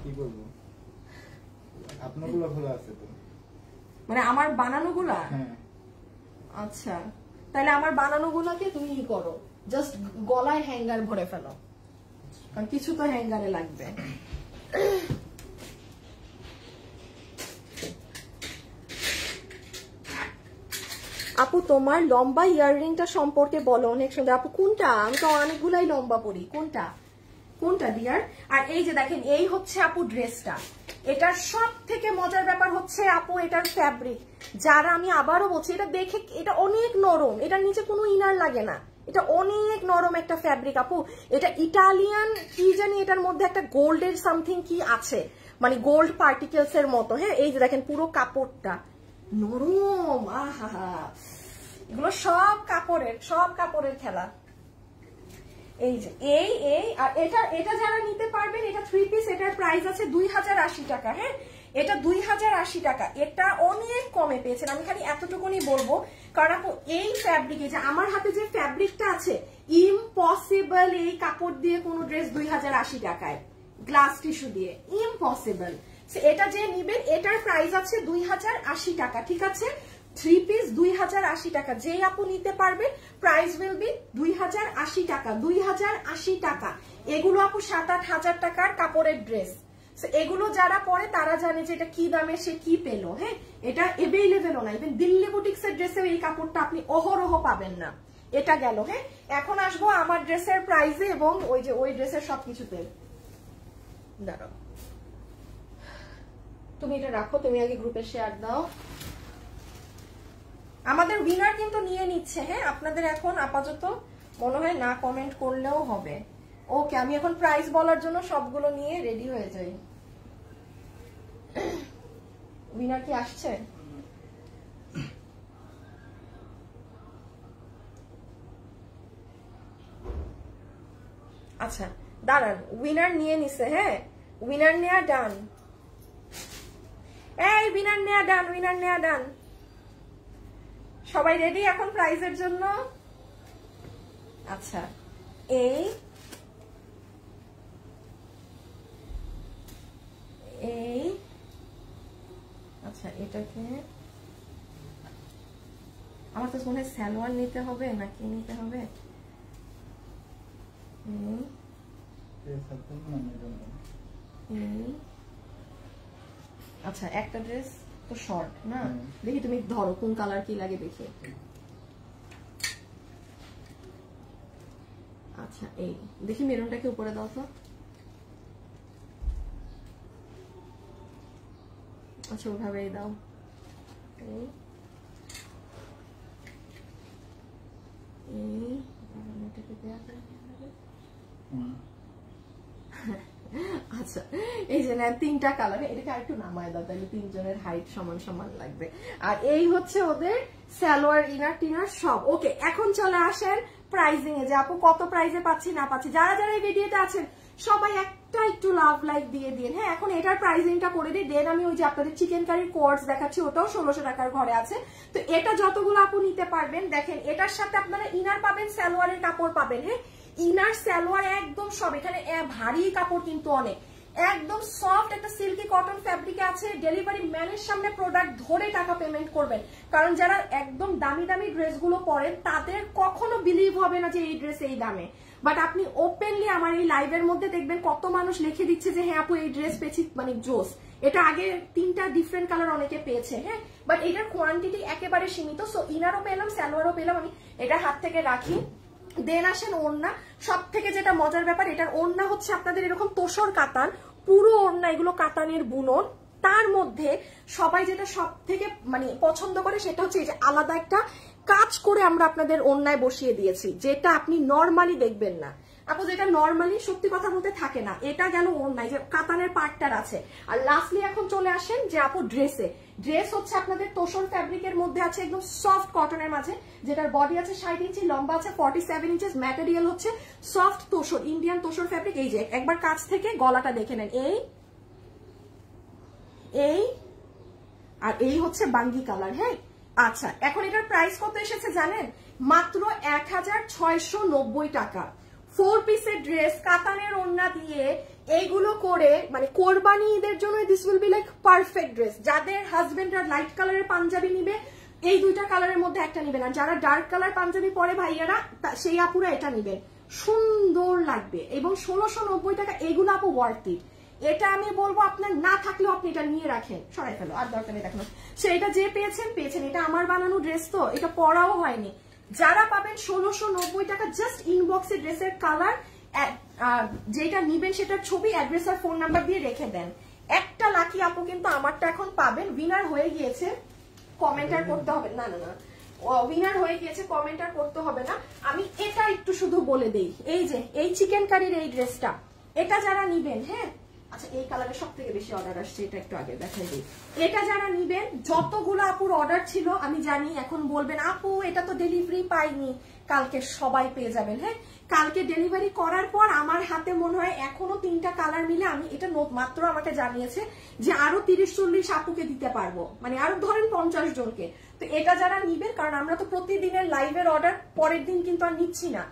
কি বলবো আপনারগুলো ভালো আছে তো মানে আমার বানানো গুলা হ্যাঁ। আচ্ছা তাহলে আমার বানানো গুলাকে তুমি ই করো জাস্ট গলায় হ্যাঙ্গার ভরে ফেলো কারণ কিছু তো হ্যাঙ্গারে লাগবে আপু তোমার লম্বা ইয়াররিংটা সম্পর্কে বলো অনেক সুন্দর আপু কোনটা আমি তো অনেকগুলাই লম্বা পড়ি কোনটা কোনটা ডিয়ার আর এই যে দেখেন এই হচ্ছে আপু ড্রেসটা এটার সব থেকে মজার ব্যাপার হচ্ছে আপু এটার ফ্যাব্রিক যারা আমি আবারও বলছি এটা দেখে এটা অনেক নরম এটার নিচে কোনো ইনার লাগে না এটা অনেক নরম একটা ফ্যাব্রিক আপু এটা ইটালিয়ান কি জানি এটার মধ্যে একটা গোল্ডের সামথিং কি আছে মানে গোল্ড পার্টিকেলস এর মতো হ্যাঁ এই যে দেখেন পুরো কাপড়টা নরম আহা এগুলো সব কাপড়ের সব কাপড়ের খেলা এই যে এই এই আর এটা এটা যারা নিতে পারবেন এটা থ্রি পিস এটার প্রাইস আছে দুই হাজার আশি টাকা হ্যাঁ এটা দুই হাজার আশি টাকা এটা অনেক কমে পেয়েছেন আমি খালি এতটুকুনি বলবো কারণ আপু এই ফ্যাব্রিকে যে আমার হাতে যে ফ্যাব্রিকটা আছে ইম্পসিবল এই কাপড় দিয়ে কোনো ড্রেস দুই হাজার আশি টাকায় গ্লাস টিস্যু দিয়ে ইম্পসিবল এটা যে নিবেন এটার প্রাইস আছে দুই হাজার আশি টাকা ঠিক আছে থ্রি পিস দুই হাজার আশি টাকা যে আপু নিতে পারবেন প্রাইস উইল বি দুই হাজার আশি টাকা দুই হাজার আশি টাকা এগুলো আপু সাত আট হাজার টাকার কাপড়ের ড্রেস এগুলো যারা পরে তারা জানে যে এটা কি দামে সে কি পেলো হ্যাঁ এটা এভেইলেবেলও না ইভেন দিল্লি বুটিক্স এর ড্রেসেও এই কাপড়টা আপনি অহরহ পাবেন না এটা গেল হ্যাঁ এখন আসবো আমার ড্রেসের প্রাইজে এবং ওই যে ওই ড্রেসের সবকিছুতে দাঁড়াও তুমি এটা রাখো তুমি আগে গ্রুপে শেয়ার দাও আমাদের উইনার কিন্তু নিয়ে নিচ্ছে হ্যাঁ আপনাদের এখন আপাতত মনে হয় না কমেন্ট করলেও হবে ওকে আমি এখন প্রাইস বলার জন্য সবগুলো নিয়ে রেডি হয়ে যাই উইনার কি আসছে আচ্ছা দাঁড়ান উইনার নিয়ে নিছে হ্যাঁ উইনার নেয়া ডান এই উইনার নেয়া ডান উইনার নেয়া ডান সবাই রেডি এখন প্রাইজের জন্য আচ্ছা এই এই আচ্ছা এটাকে আমার তো মনে হয় স্যালোয়ার নিতে হবে নাকি নিতে হবে আচ্ছা একটা ড্রেস তো শর্ট না দেখি তুমি ধরো কোন কালার কি লাগে দেখে আচ্ছা এই দেখি মেরুনটাকে উপরে দাও তো আচ্ছা ওভাবেই দাও এই এটাকে দেওয়া আচ্ছা এই যে নেন তিনটা কালারে এটাকে আরেকটু নামায় দাও তাহলে তিনজনের হাইট সমান সমান লাগবে আর এই হচ্ছে ওদের স্যালোয়ার ইনার টিনার সব ওকে এখন চলে আসেন প্রাইজিং এ যে আপু কত প্রাইজে পাচ্ছি না পাচ্ছি যারা যারা এই ভিডিওতে আছেন সবাই একটা একটু লাভ লাইক দিয়ে দিন হ্যাঁ এখন এটার প্রাইজিংটা করে দিই দেন আমি ওই যে আপনাদের চিকেন কারির কোর্স দেখাচ্ছি ওটাও ষোলোশো টাকার ঘরে আছে তো এটা যতগুলো আপু নিতে পারবেন দেখেন এটার সাথে আপনারা ইনার পাবেন স্যালোয়ারের কাপড় পাবেন হ্যাঁ ইনার সালোয়ার একদম সব এখানে ভারী কাপড় কিন্তু অনেক একদম সফট একটা সিল্কি কটন ফ্যাব্রিক আছে ডেলিভারি ম্যানের সামনে প্রোডাক্ট ধরে টাকা পেমেন্ট করবেন কারণ যারা একদম দামি দামি ড্রেসগুলো পরেন তাদের কখনো বিলিভ হবে না যে এই ড্রেস এই দামে বাট আপনি ওপেনলি আমার এই লাইভের মধ্যে দেখবেন কত মানুষ লিখে দিচ্ছে যে হ্যাঁ আপু এই ড্রেস পেয়েছি মানে জোস এটা আগে তিনটা ডিফারেন্ট কালার অনেকে পেয়েছে হ্যাঁ বাট এটার কোয়ান্টিটি একেবারে সীমিত সো ইনারও পেলাম স্যালোয়ারও পেলাম আমি এটা হাত থেকে রাখি দেন আসেন ওড়না সব থেকে যেটা মজার ব্যাপার এটার ওড়না হচ্ছে আপনাদের এরকম তোষর কাতান পুরো ওড়না এগুলো কাতানের বুনন তার মধ্যে সবাই যেটা সব থেকে মানে পছন্দ করে সেটা হচ্ছে এই যে আলাদা একটা কাজ করে আমরা আপনাদের অন্যায় বসিয়ে দিয়েছি যেটা আপনি নর্মালি দেখবেন না আপু যেটা নর্মালি সত্যি কথা বলতে থাকে না এটা গেল ওর নাই যে কাতানের পার্টটার আছে আর লাস্টলি এখন চলে আসেন যে আপু ড্রেসে ড্রেস হচ্ছে আপনাদের তোষণ ফ্যাব্রিকের মধ্যে আছে একদম সফট কটনের মাঝে যেটার বডি আছে ষাট ইঞ্চি লম্বা আছে ফর্টি সেভেন ইঞ্চেস ম্যাটেরিয়াল হচ্ছে সফট তোষণ ইন্ডিয়ান তোষণ ফ্যাব্রিক এই যে একবার কাছ থেকে গলাটা দেখে নেন এই এই আর এই হচ্ছে বাঙ্গি কালার হ্যাঁ আচ্ছা এখন এটার প্রাইস কত এসেছে জানেন মাত্র এক টাকা ফোর পিসের ড্রেস কাতানের ওড়না দিয়ে এইগুলো করে মানে কোরবানি ঈদের জন্য this will be like perfect dress যাদের হাজবেন্ডরা লাইট কালারের পাঞ্জাবি নিবে এই দুইটা কালারের মধ্যে একটা নিবে না যারা ডার্ক কালার পাঞ্জাবি পরে ভাইয়ারা সেই আপুরা এটা নিবে সুন্দর লাগবে এবং ষোলোশো নব্বই টাকা এগুলো আপু ওয়ার্থ ইট এটা আমি বলবো আপনার না থাকলেও আপনি এটা নিয়ে রাখেন সরাই ফেলো আর দরকার নেই দেখানো সেটা যে পেয়েছেন পেয়েছেন এটা আমার বানানো ড্রেস তো এটা পরাও হয়নি যারা পাবেন ষোলোশো নব্বই টাকা জাস্ট ইনবক্সে ড্রেসের কালার যেটা নিবেন সেটার ছবি অ্যাড্রেস আর ফোন নাম্বার দিয়ে রেখে দেন একটা লাকি আপু কিন্তু আমারটা এখন পাবেন উইনার হয়ে গিয়েছে কমেন্ট আর করতে হবে না না না উইনার হয়ে গিয়েছে কমেন্ট আর করতে হবে না আমি এটা একটু শুধু বলে দেই এই যে এই চিকেন কারির এই ড্রেসটা এটা যারা নিবেন হ্যাঁ আচ্ছা এই কালারের সব থেকে বেশি অর্ডার আসছে এটা একটু আগে দেখাই দিই এটা যারা নিবেন যতগুলো আপুর অর্ডার ছিল আমি জানি এখন বলবেন আপু এটা তো ডেলিভারি পাইনি কালকে সবাই পেয়ে যাবেন হ্যাঁ কালকে ডেলিভারি করার পর আমার হাতে মনে হয় এখনো তিনটা কালার মিলে আমি এটা মাত্র আমাকে জানিয়েছে যে আরো তিরিশ চল্লিশ আপুকে দিতে পারবো মানে আরো ধরেন পঞ্চাশ জনকে তো এটা যারা নিবেন কারণ আমরা তো প্রতিদিনের লাইভের অর্ডার পরের দিন কিন্তু আর নিচ্ছি না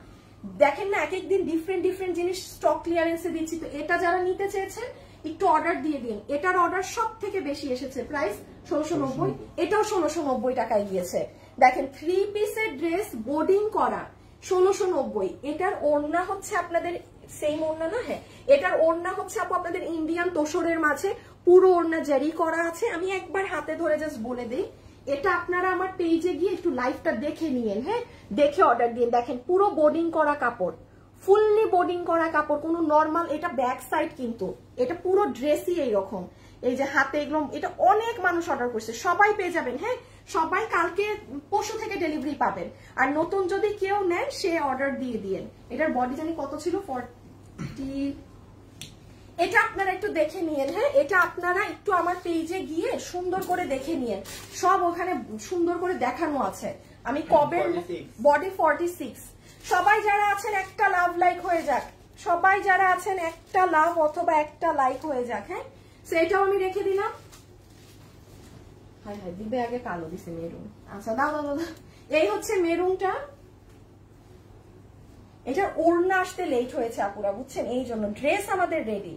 দেখেন না এক একদিন ডিফারেন্ট ডিফারেন্ট জিনিস স্টক ক্লিয়ারেন্সে দিচ্ছি তো এটা যারা নিতে চেয়েছেন একটু অর্ডার দিয়ে দিন এটার অর্ডার সব থেকে বেশি এসেছে প্রাইস ষোলোশো নব্বই এটাও ষোলোশো নব্বই টাকায় গিয়েছে দেখেন থ্রি পিসের ড্রেস বোর্ডিং করা ষোলোশো নব্বই এটার ওড়না হচ্ছে আপনাদের সেম ওড়না না হ্যাঁ এটার ওড়না হচ্ছে আপু আপনাদের ইন্ডিয়ান তোসরের মাঝে পুরো ওড়না জারি করা আছে আমি একবার হাতে ধরে জাস্ট বলে দিই এটা আপনারা আমার পেজে গিয়ে একটু লাইফটা দেখে নিয়েন হ্যাঁ দেখে অর্ডার দিন দেখেন পুরো বোর্ডিং করা কাপড় ফুললি বোর্ডিং করা কাপড় কোনো নর্মাল এটা ব্যাক সাইড কিন্তু এটা পুরো ড্রেসই এইরকম এই যে হাতে এগুলো এটা অনেক মানুষ অর্ডার করছে সবাই পেয়ে যাবেন হ্যাঁ সবাই কালকে পশু থেকে ডেলিভারি পাবেন আর নতুন যদি কেউ নেন সে অর্ডার দিয়ে দিয়েন এটার বডি জানি কত ছিল ফর্টি এটা আপনারা একটু দেখে নিয়েন হ্যাঁ এটা আপনারা একটু আমার পেজে গিয়ে সুন্দর করে দেখে নিয়েন সব ওখানে সুন্দর করে দেখানো আছে আমি কবে বডি ফর্টি সিক্স সবাই যারা আছেন একটা লাভ লাইক হয়ে যাক সবাই যারা আছেন একটা লাভ অথবা একটা লাইক হয়ে যাক হ্যাঁ সেটাও আমি রেখে দিলাম হাই হাই দিবে আগে কালো দিছে মেরুন আচ্ছা দাদা দাও এই হচ্ছে মেরুনটা এটার ওড়না আসতে লেট হয়েছে আপুরা বুঝছেন এই জন্য ড্রেস আমাদের রেডি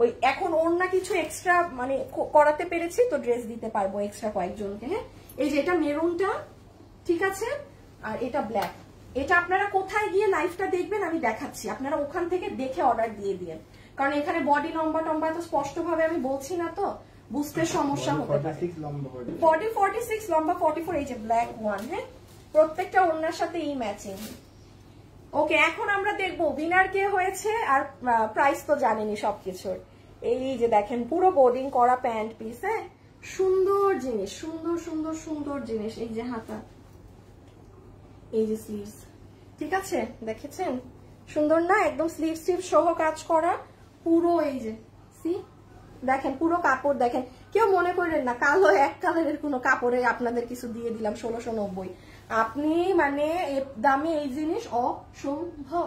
ওই এখন ওড়না কিছু এক্সট্রা মানে করাতে পেরেছি তো ড্রেস দিতে পারবো এক্সট্রা কয়েকজনকে হ্যাঁ এই যে এটা মেরুনটা ঠিক আছে আর এটা ব্ল্যাক এটা আপনারা কোথায় গিয়ে লাইফটা দেখবেন আমি দেখাচ্ছি আপনারা ওখান থেকে দেখে অর্ডার দিয়ে দিয়ে কারণ এখানে বডি লম্বা টম্বা তো স্পষ্টভাবে আমি বলছি না তো বুঝতে সমস্যা হতে পারে বডি ফর্টি সিক্স লম্বা ফর্টি ফোর এই যে ব্ল্যাক ওয়ান হ্যাঁ প্রত্যেকটা ওনার সাথে এই ম্যাচিং ওকে এখন আমরা দেখব উইনার কে হয়েছে আর প্রাইস তো জানেনি সবকিছুর এই যে দেখেন পুরো বোর্ডিং করা প্যান্ট পিস হ্যাঁ সুন্দর জিনিস সুন্দর সুন্দর সুন্দর জিনিস এই যে হাতা এই যে স্লিভস ঠিক আছে দেখেছেন সুন্দর না একদম স্লিভ স্লিভ সহ কাজ করা পুরো এই যে সি দেখেন পুরো কাপড় দেখেন কেউ মনে করেন না কালো এক কালারের কোনো কাপড়ে আপনাদের কিছু দিয়ে দিলাম ষোলোশো নব্বই আপনি মানে দামে এই জিনিস অসম্ভব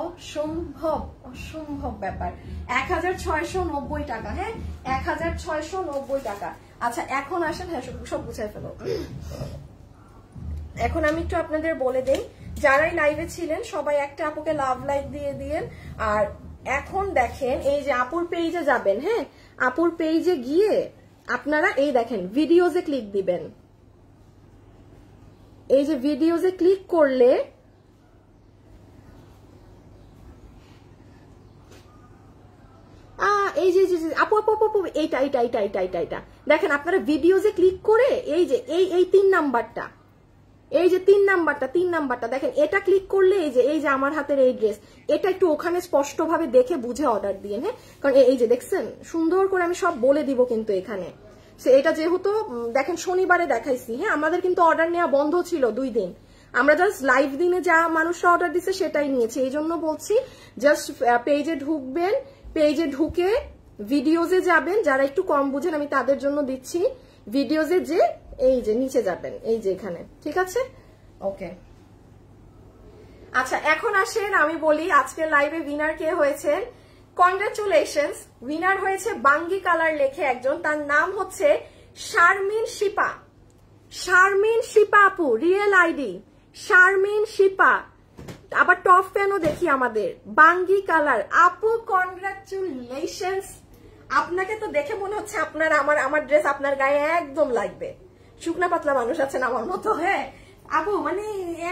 অসম্ভব অসম্ভব ব্যাপার এক হাজার ছয়শো নব্বই টাকা হ্যাঁ এক হাজার ছয়শো নব্বই টাকা আচ্ছা এখন আসেন হ্যাঁ সব বুঝাই ফেলো এখন আমি একটু আপনাদের বলে দেই যারাই লাইভে ছিলেন সবাই একটা আপুকে লাভ লাইক দিয়ে দিয়েন আর এখন দেখেন এই যে আপুর পেজে যাবেন হ্যাঁ আপুর পেজে গিয়ে আপনারা এই দেখেন ভিডিওজে ক্লিক দিবেন এই যে ভিডিওজে ক্লিক করলে এই যে আপু আপু আপু এইটা এইটা এইটা এইটা এইটা এইটা দেখেন আপনারা ভিডিওজে ক্লিক করে এই যে এই এই তিন নাম্বারটা এই যে তিন নাম্বারটা তিন নাম্বারটা দেখেন এটা ক্লিক করলে এই যে এই যে আমার হাতের এই ড্রেস এটা একটু ওখানে স্পষ্টভাবে দেখে বুঝে অর্ডার দিয়ে হ্যাঁ কারণ এই যে দেখছেন সুন্দর করে আমি সব বলে দিব কিন্তু এখানে সে এটা যেহেতু দেখেন শনিবারে দেখাইছি হ্যাঁ আমাদের কিন্তু অর্ডার নেওয়া বন্ধ ছিল দুই দিন আমরা জাস্ট লাইভ দিনে যা মানুষরা অর্ডার দিছে সেটাই নিয়েছি এই জন্য বলছি জাস্ট পেজে ঢুকবেন পেজে ঢুকে ভিডিওজে যাবেন যারা একটু কম বুঝেন আমি তাদের জন্য দিচ্ছি ভিডিওজে যে এই যে নিচে যাবেন এই যে এখানে ঠিক আছে ওকে আচ্ছা এখন আসেন আমি বলি আজকে লাইভে উইনার কে হয়েছেন কংগ্রেচুলেশন উইনার হয়েছে বাঙ্গি কালার লেখে একজন তার নাম হচ্ছে শারমিন শিপা শারমিন শিপা আপু রিয়েল আইডি শারমিন শিপা আবার টপ ফ্যানও দেখি আমাদের বাঙ্গি কালার আপু কংগ্রেচুলেশন আপনাকে তো দেখে মনে হচ্ছে আপনার আমার আমার ড্রেস আপনার গায়ে একদম লাগবে শুকনা পাতলা মানুষ আছেন আমার মতো হ্যাঁ আপু মানে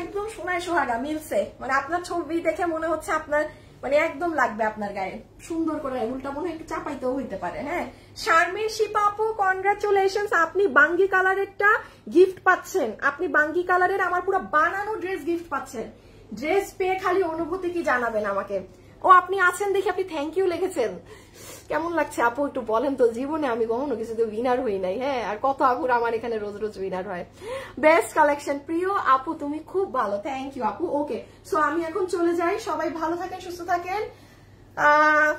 একদম সোনায় সোহাগা মিলছে মানে আপনার ছবি দেখে মনে হচ্ছে আপনার মানে একদম লাগবে আপনার গায়ে সুন্দর করে উল্টা মনে একটু চাপাইতেও হইতে পারে হ্যাঁ শার্মির শিপা কনগ্রাচুলেশন আপনি বাঙ্গি কালারেরটা গিফট পাচ্ছেন আপনি বাঙ্গি কালারের আমার পুরো বানানো ড্রেস গিফট পাচ্ছেন ড্রেস পেয়ে খালি অনুভূতি কি জানাবেন আমাকে ও আপনি আছেন দেখে আপনি থ্যাংক ইউ লিখেছেন কেমন লাগছে আপু একটু বলেন তো জীবনে আমি কখনো কিছুতে উইনার হই নাই হ্যাঁ আর কত আপুর আমার এখানে রোজ রোজ উইনার হয় বেস্ট কালেকশন প্রিয় আপু তুমি খুব ভালো থ্যাংক ইউ আপু ওকে সো আমি এখন চলে যাই সবাই ভালো থাকেন সুস্থ থাকেন আহ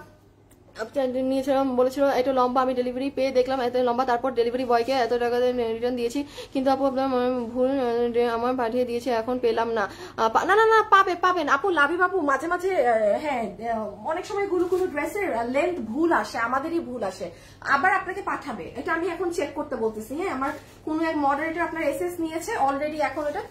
নিয়েছিলাম বলেছিল এত লম্বা আমি ডেলিভারি পেয়ে দেখলাম এত লম্বা তারপর ডেলিভারি বয়কে এত টাকা রিটার্ন দিয়েছি কিন্তু আপু আপনার ভুল আমার পাঠিয়ে দিয়েছে এখন পেলাম না না না না পাবে পাবেন আপু লাভি বাপু মাঝে মাঝে হ্যাঁ অনেক সময় গুলো কোনো ড্রেসের লেন্থ ভুল আসে আমাদেরই ভুল আসে আবার আপনাকে পাঠাবে এটা আমি এখন চেক করতে বলতেছি হ্যাঁ আমার কোনো এক মডারেটর আপনার এসএস নিয়েছে অলরেডি এখন এটা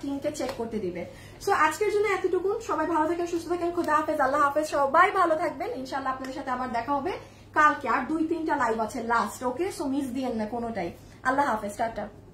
টিমকে চেক করতে দিবে সো আজকের জন্য এতটুকু সবাই ভালো থাকেন সুস্থ থাকেন খুদা হাফেজ আল্লাহ হাফেজ সবাই ভালো থাকবেন ইনশাল্লাহ আপনাদের সাথে আবার দেখা হবে কালকে আর দুই তিনটা লাইভ আছে লাস্ট ওকে সো মিস দিয়েন না কোনোটাই আল্লাহ হাফেজ টাটা